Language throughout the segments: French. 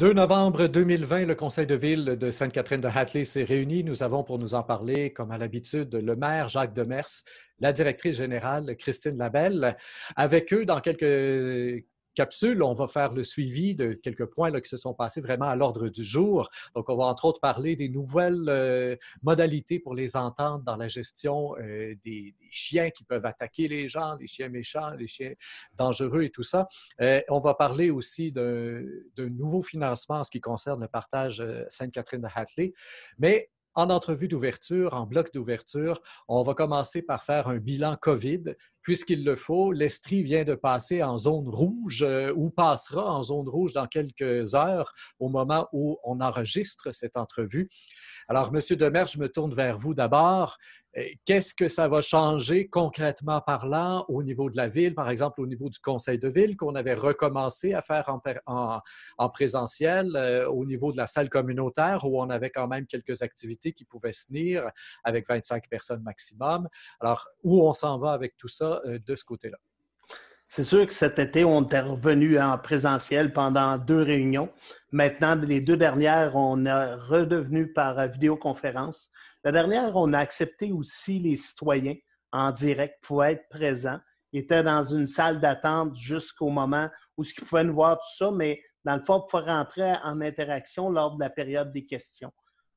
2 novembre 2020, le conseil de ville de Sainte-Catherine-de-Hatley s'est réuni. Nous avons pour nous en parler, comme à l'habitude, le maire Jacques Demers, la directrice générale Christine Labelle. Avec eux, dans quelques on va faire le suivi de quelques points qui se sont passés vraiment à l'ordre du jour. Donc, on va entre autres parler des nouvelles euh, modalités pour les entendre dans la gestion euh, des, chiens qui peuvent attaquer les gens, les chiens méchants, les chiens dangereux et tout ça. Euh, on va parler aussi d'un nouveau financement en ce qui concerne le partage Sainte-Catherine de Hatley. Mais en entrevue d'ouverture, en bloc d'ouverture, on va commencer par faire un bilan COVID. Puisqu'il le faut, l'Estrie vient de passer en zone rouge euh, ou passera en zone rouge dans quelques heures au moment où on enregistre cette entrevue. Alors, Monsieur Demers, je me tourne vers vous d'abord. Euh, qu'est-ce que ça va changer concrètement parlant au niveau de la ville, par exemple au niveau du conseil de ville qu'on avait recommencé à faire en, présentiel, euh, au niveau de la salle communautaire où on avait quand même quelques activités qui pouvaient se tenir avec 25 personnes maximum. Alors, où on s'en va avec tout ça euh, de ce côté-là? C'est sûr que cet été, on est revenu en présentiel pendant deux réunions. Maintenant, les deux dernières, on est redevenu par vidéoconférence. La dernière, on a accepté aussi les citoyens en direct pour être présents. Ils étaient dans une salle d'attente jusqu'au moment où ils pouvaient nous voir tout ça, mais dans le fond, pour rentrer en interaction lors de la période des questions.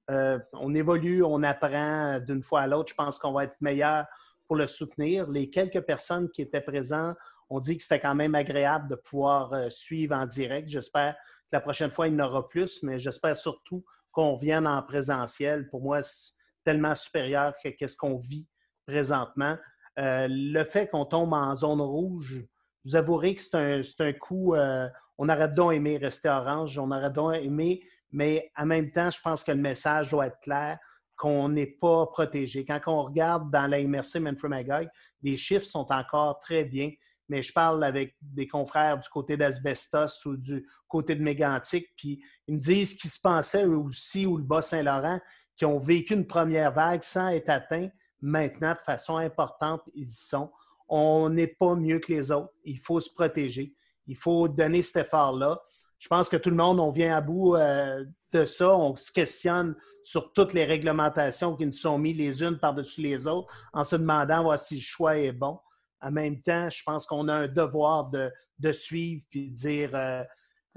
Euh, on évolue, on apprend d'une fois à l'autre. Je pense qu'on va être meilleur pour le soutenir. Les quelques personnes qui étaient présentes ont dit que c'était quand même agréable de pouvoir euh, suivre en direct. J'espère que la prochaine fois, il n'y en aura plus, mais j'espère surtout qu'on revienne en présentiel. Pour moi, c'est tellement supérieur que ce qu'on vit présentement. Euh, le fait qu'on tombe en zone rouge, vous avouerez que c'est un, coup, euh, on aurait donc aimé rester orange, on aurait donc aimé, mais en même temps, je pense que le message doit être clair qu'on n'est pas protégé. Quand on regarde dans la MRC Manfred les chiffres sont encore très bien, mais je parle avec des confrères du côté d'Asbestos ou du côté de Mégantic, puis ils me disent ce qui se passait aussi ou le Bas-Saint-Laurent qui ont vécu une première vague sans être atteints, maintenant, de façon importante, ils y sont. On n'est pas mieux que les autres. Il faut se protéger. Il faut donner cet effort-là. Je pense que tout le monde, on vient à bout euh, de ça. On se questionne sur toutes les réglementations qui nous sont mises les unes par-dessus les autres en se demandant si le choix est bon. En même temps, je pense qu'on a un devoir de, de suivre et de dire euh,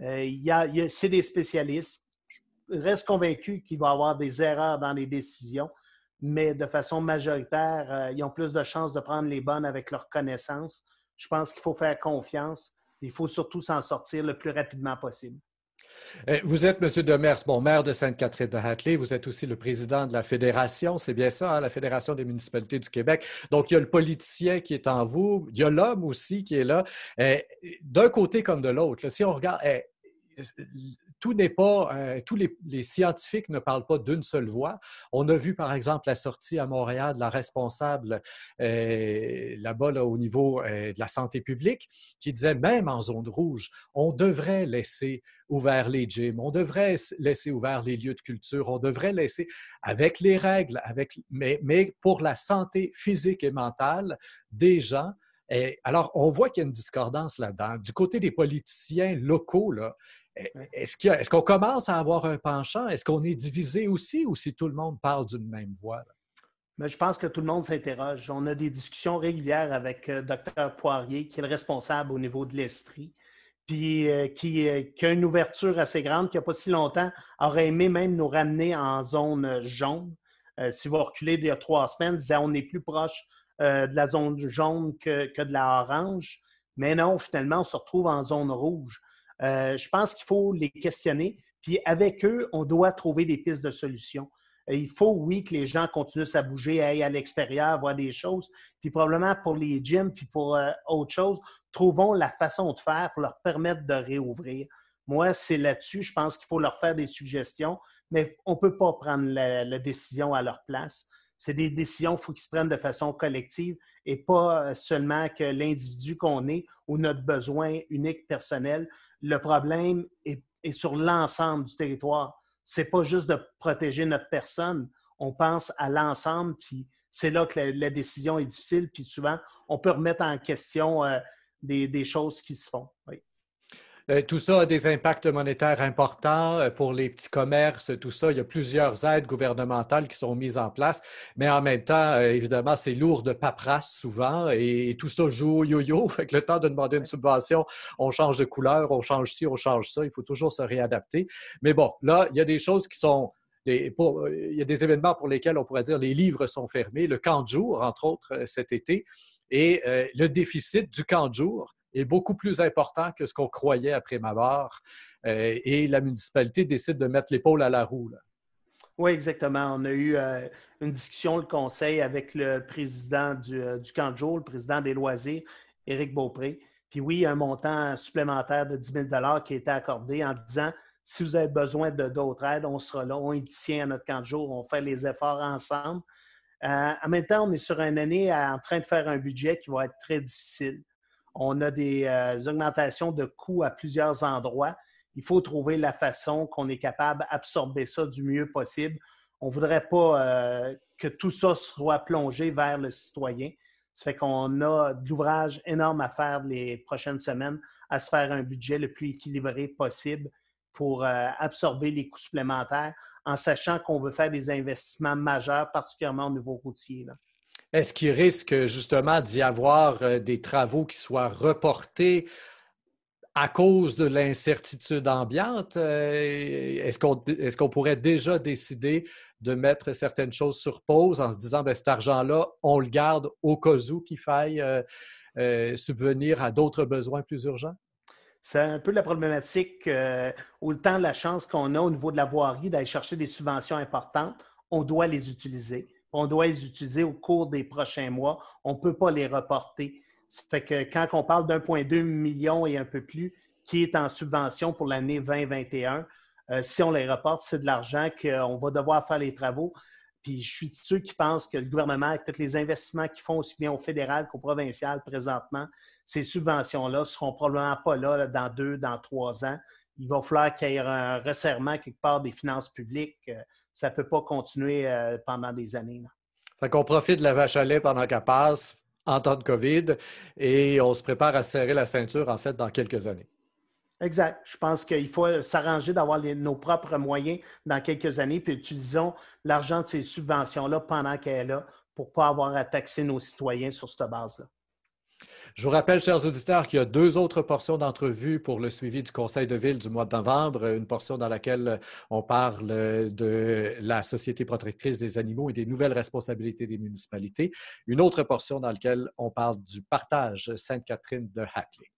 euh, y c'est des spécialistes, reste convaincu qu'il va y avoir des erreurs dans les décisions, mais de façon majoritaire, euh, ils ont plus de chances de prendre les bonnes avec leurs connaissances. Je pense qu'il faut faire confiance. Il faut surtout s'en sortir le plus rapidement possible. Euh, vous êtes, M. Demers, bon, maire de Sainte-Catherine-de-Hatley. Vous êtes aussi le président de la Fédération, c'est bien ça, hein, la Fédération des municipalités du Québec. Donc, il y a le politicien qui est en vous, il y a l'homme aussi qui est là. Euh, d'un côté comme de l'autre, si on regarde, tout n'est pas, euh, tous les, scientifiques ne parlent pas d'une seule voix. On a vu, par exemple, la sortie à Montréal de la responsable euh, là-bas, au niveau euh, de la santé publique, qui disait même en zone rouge, on devrait laisser ouvert les gyms, on devrait laisser ouvert les lieux de culture, on devrait laisser, avec les règles, avec, mais, mais pour la santé physique et mentale des gens, alors, on voit qu'il y a une discordance là-dedans. Du côté des politiciens locaux, e-, est-ce, qu'on qu'on commence à avoir un penchant? Est-ce qu'on est divisé aussi ou si tout le monde parle d'une même voix? je pense que tout le monde s'interroge. On a des discussions régulières avec euh, Dr. Poirier, qui est le responsable au niveau de l'Estrie, puis euh, euh, qui, a une ouverture assez grande, qui n'a pas si longtemps aurait aimé même nous ramener en zone jaune. S'il va reculer reculez d'il y a trois semaines, disait on est plus proche euh, de la zone jaune que, de la orange. Mais non, finalement, on se retrouve en zone rouge. Euh, je pense qu'il faut les questionner. Puis avec eux, on doit trouver des pistes de solutions. Euh, il faut, oui, que les gens continuent à bouger, à aller à l'extérieur, voir des choses. Puis probablement pour les gyms, puis pour autre chose, trouvons la façon de faire pour leur permettre de réouvrir. Moi, c'est là-dessus, je pense qu'il faut leur faire des suggestions, mais on ne peut pas prendre la décision à leur place c'est des décisions qu'il faut qu'ils se prennent de façon collective et pas euh, seulement que l'individu qu'on est ou notre besoin unique personnel. Le problème est, sur l'ensemble du territoire. Ce n'est pas juste de protéger notre personne. On pense à l'ensemble, puis c'est là que la, décision est difficile, puis souvent, on peut remettre en question euh, des, choses qui se font. Euh, tout ça a des impacts monétaires importants euh, pour les petits commerces, tout ça. Il y a plusieurs aides gouvernementales qui sont mises en place, mais en même temps, euh, évidemment, c'est lourd de paperasse souvent et, tout ça joue au yo-yo. Avec le temps de demander une subvention, on change de couleur, on change ci, on change ça. Il faut toujours se réadapter. Mais bon, là, il y a des choses qui sont il y a des événements pour lesquels on pourrait dire les livres sont fermés, le camp de jour, entre autres, cet été. Et le déficit du camp de jour est beaucoup plus important que ce qu'on croyait après ma barre. Euh, et la municipalité décide de mettre l'épaule à la roue. Oui, exactement. On a eu euh, une discussion, le conseil, avec le président euh, du, camp de jour, le président des loisirs, Éric Beaupré. Puis oui, un montant supplémentaire de 10 000 qui a été accordé en disant si vous avez besoin de d'autres aides, on sera là, on y tient à notre camp de jour, on fait les efforts ensemble. en même temps, on est sur une année en train de faire un budget qui va être très difficile on a des euh, augmentations de coûts à plusieurs endroits. Il faut trouver la façon qu'on est capable d'absorber ça du mieux possible. On ne voudrait pas euh, que tout ça soit plongé vers le citoyen. Ça fait qu'on a de l'ouvrage énorme à faire les prochaines semaines à se faire un budget le plus équilibré possible pour euh, absorber les coûts supplémentaires en sachant qu'on veut faire des investissements majeurs, particulièrement au niveau routier. Là. Est-ce qu'il risque justement d'y avoir euh, des travaux qui soient reportés à cause de l'incertitude ambiante? Euh, est-ce qu'on pourrait déjà décider de mettre certaines choses sur pause en se disant, que ben, cet argent-là, on le garde au cas où qu'il faille euh, subvenir à d'autres besoins plus urgents? C'est un peu la problématique, temps de la chance qu'on a au niveau de la voirie d'aller chercher des subventions importantes, on doit les utiliser on doit les utiliser au cours des prochains mois. On ne peut pas les reporter. Ça fait que quand on parle d'1,2 million et un peu plus qui est en subvention pour l'année 2021, euh, si on les reporte, c'est de l'argent qu'on va devoir faire les travaux. Puis je suis de ceux qui pensent que le gouvernement, avec tous les investissements qu'ils font aussi bien au fédéral qu'au provincial présentement, ces subventions-là ne seront probablement pas là, dans deux, dans trois ans. Il va falloir qu'il y ait un resserrement quelque part des finances publiques. Euh, ça ne peut pas continuer euh, pendant des années. Fait qu'on profite de la vache à lait pendant qu'elle passe en temps de COVID et on se prépare à serrer la ceinture, en fait, dans quelques années. Exact. Je pense qu'il faut s'arranger d'avoir nos propres moyens dans quelques années, puis utilisons l'argent de ces subventions-là pendant qu'elle est là pour ne pas avoir à taxer nos citoyens sur cette base-là. Je vous rappelle, chers auditeurs, qu'il y a deux autres portions d'entrevue pour le suivi du Conseil de ville du mois de novembre. Une portion dans laquelle on parle de la Société protectrice des animaux et des nouvelles responsabilités des municipalités. Une autre portion dans laquelle on parle du partage Sainte-Catherine de Hackley.